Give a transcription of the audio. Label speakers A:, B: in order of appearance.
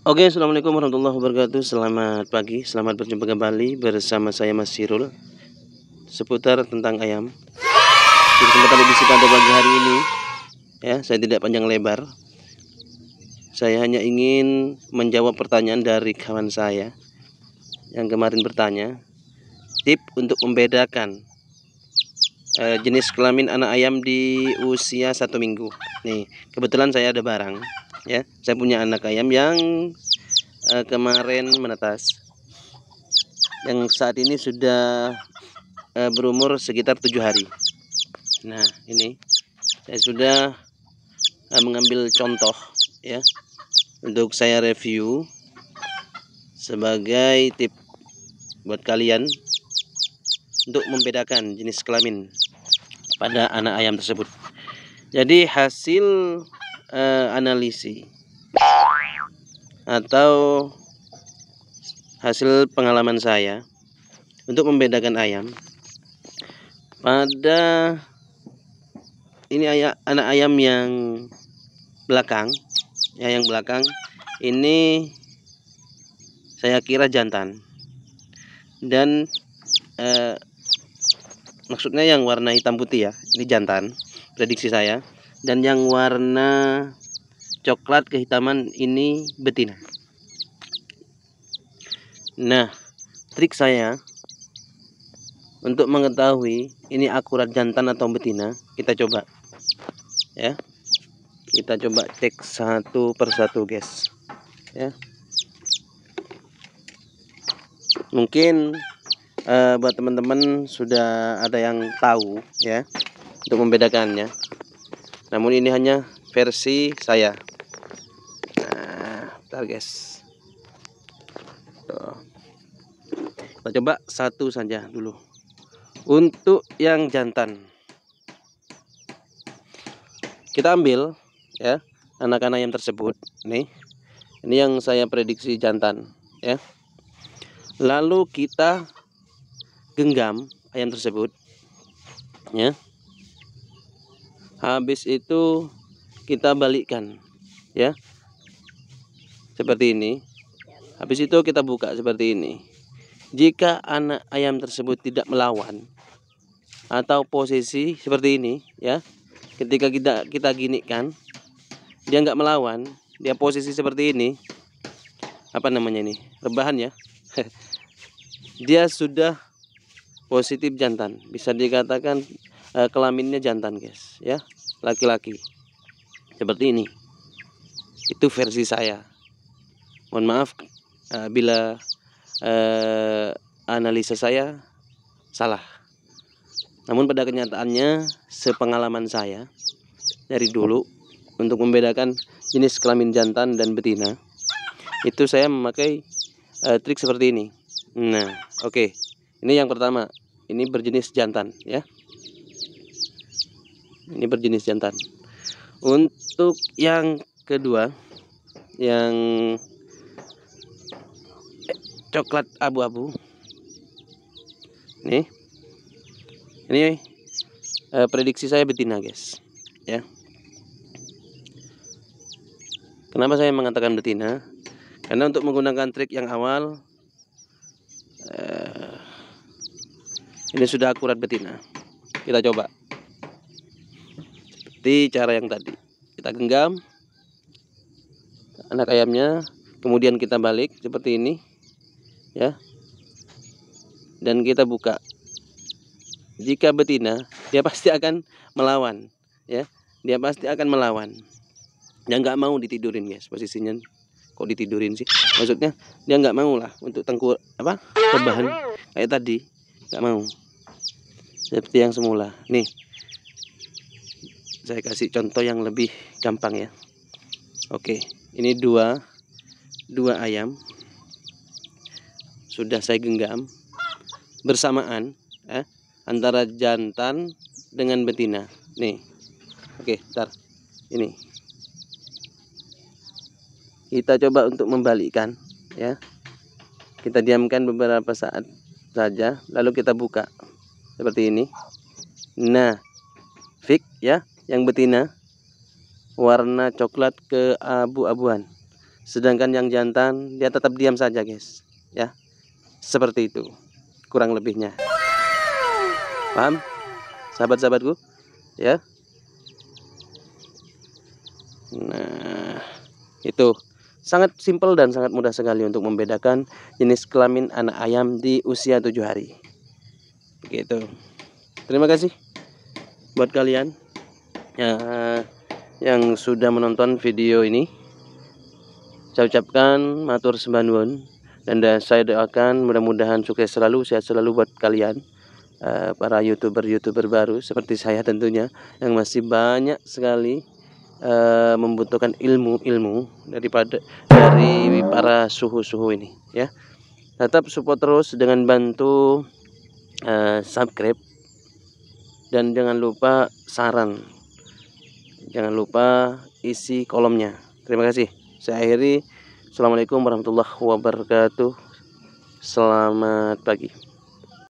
A: Oke, assalamualaikum warahmatullahi wabarakatuh. Selamat pagi, selamat berjumpa kembali bersama saya Mas Sirul seputar tentang ayam. Di kesempatan edisi pada pagi hari ini, ya, saya tidak panjang lebar. Saya hanya ingin menjawab pertanyaan dari kawan saya yang kemarin bertanya tip untuk membedakan eh, jenis kelamin anak ayam di usia satu minggu. Nih, kebetulan saya ada barang ya saya punya anak ayam yang uh, kemarin menetas yang saat ini sudah uh, berumur sekitar tujuh hari nah ini saya sudah uh, mengambil contoh ya untuk saya review sebagai tip buat kalian untuk membedakan jenis kelamin pada anak ayam tersebut jadi hasil uh, eh, analisi atau hasil pengalaman saya untuk membedakan ayam pada ini ayam anak ayam yang belakang ya yang belakang ini saya kira jantan dan eh, maksudnya yang warna hitam putih ya ini jantan prediksi saya dan yang warna coklat kehitaman ini betina nah trik saya untuk mengetahui ini akurat jantan atau betina kita coba ya kita coba cek satu persatu guys ya mungkin uh, buat teman-teman sudah ada yang tahu ya untuk membedakannya namun ini hanya versi saya nah bentar guys Tuh. kita coba satu saja dulu untuk yang jantan kita ambil ya anak-anak yang tersebut nih ini yang saya prediksi jantan ya lalu kita genggam ayam tersebut ya habis itu kita balikkan ya seperti ini habis itu kita buka seperti ini jika anak ayam tersebut tidak melawan atau posisi seperti ini ya ketika kita kita kan dia nggak melawan dia posisi seperti ini apa namanya ini rebahan ya dia sudah positif jantan bisa dikatakan e, kelaminnya jantan guys ya laki-laki seperti ini itu versi saya mohon maaf e, bila e, analisa saya salah namun pada kenyataannya sepengalaman saya dari dulu untuk membedakan jenis kelamin jantan dan betina itu saya memakai uh, trik seperti ini. Nah, oke. Okay. Ini yang pertama. Ini berjenis jantan ya ini berjenis jantan untuk yang kedua yang eh, coklat abu-abu nih ini eh, prediksi saya betina guys ya kenapa saya mengatakan betina karena untuk menggunakan trik yang awal eh, ini sudah akurat betina kita coba seperti cara yang tadi kita genggam anak ayamnya kemudian kita balik seperti ini ya dan kita buka jika betina dia pasti akan melawan ya dia pasti akan melawan dia nggak mau ditidurin guys posisinya kok ditidurin sih maksudnya dia nggak mau lah untuk tengkur apa rebahan kayak tadi nggak mau seperti yang semula nih saya kasih contoh yang lebih gampang ya oke ini dua dua ayam sudah saya genggam bersamaan eh, antara jantan dengan betina nih oke ntar ini kita coba untuk membalikkan ya kita diamkan beberapa saat saja lalu kita buka seperti ini nah fix ya yang betina warna coklat ke abu-abuan. Sedangkan yang jantan dia tetap diam saja, guys. Ya. Seperti itu kurang lebihnya. Paham? Sahabat-sahabatku? Ya. Nah, itu sangat simpel dan sangat mudah sekali untuk membedakan jenis kelamin anak ayam di usia 7 hari. Begitu. Terima kasih buat kalian ya, yang sudah menonton video ini. Saya ucapkan matur sembah dan saya doakan mudah-mudahan sukses selalu, sehat selalu buat kalian eh, para YouTuber-YouTuber baru seperti saya tentunya yang masih banyak sekali eh, membutuhkan ilmu-ilmu daripada dari para suhu-suhu ini ya. Tetap support terus dengan bantu subscribe dan jangan lupa saran jangan lupa isi kolomnya terima kasih saya akhiri assalamualaikum warahmatullahi wabarakatuh selamat pagi